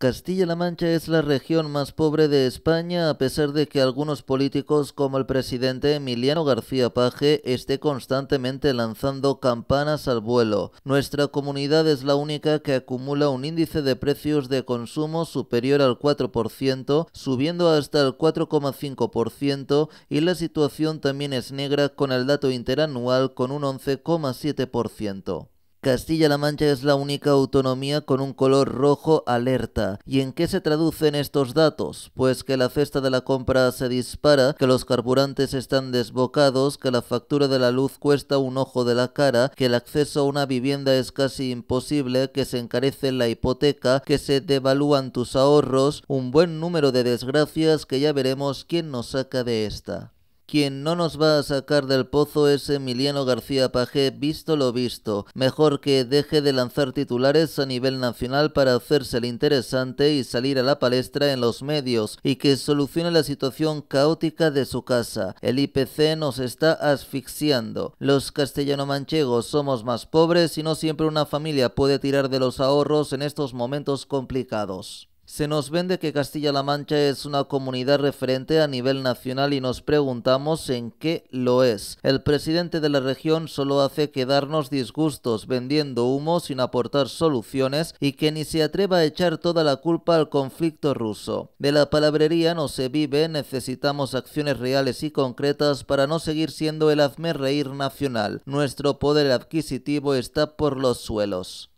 Castilla-La Mancha es la región más pobre de España a pesar de que algunos políticos como el presidente Emiliano García Paje esté constantemente lanzando campanas al vuelo. Nuestra comunidad es la única que acumula un índice de precios de consumo superior al 4%, subiendo hasta el 4,5% y la situación también es negra con el dato interanual con un 11,7%. Castilla-La Mancha es la única autonomía con un color rojo alerta. ¿Y en qué se traducen estos datos? Pues que la cesta de la compra se dispara, que los carburantes están desbocados, que la factura de la luz cuesta un ojo de la cara, que el acceso a una vivienda es casi imposible, que se encarece la hipoteca, que se devalúan tus ahorros, un buen número de desgracias que ya veremos quién nos saca de esta. Quien no nos va a sacar del pozo es Emiliano García Paje, visto lo visto. Mejor que deje de lanzar titulares a nivel nacional para hacerse el interesante y salir a la palestra en los medios, y que solucione la situación caótica de su casa. El IPC nos está asfixiando. Los castellano-manchegos somos más pobres y no siempre una familia puede tirar de los ahorros en estos momentos complicados. Se nos vende que Castilla-La Mancha es una comunidad referente a nivel nacional y nos preguntamos en qué lo es. El presidente de la región solo hace quedarnos disgustos vendiendo humo sin aportar soluciones y que ni se atreva a echar toda la culpa al conflicto ruso. De la palabrería no se vive, necesitamos acciones reales y concretas para no seguir siendo el hazme reír nacional. Nuestro poder adquisitivo está por los suelos.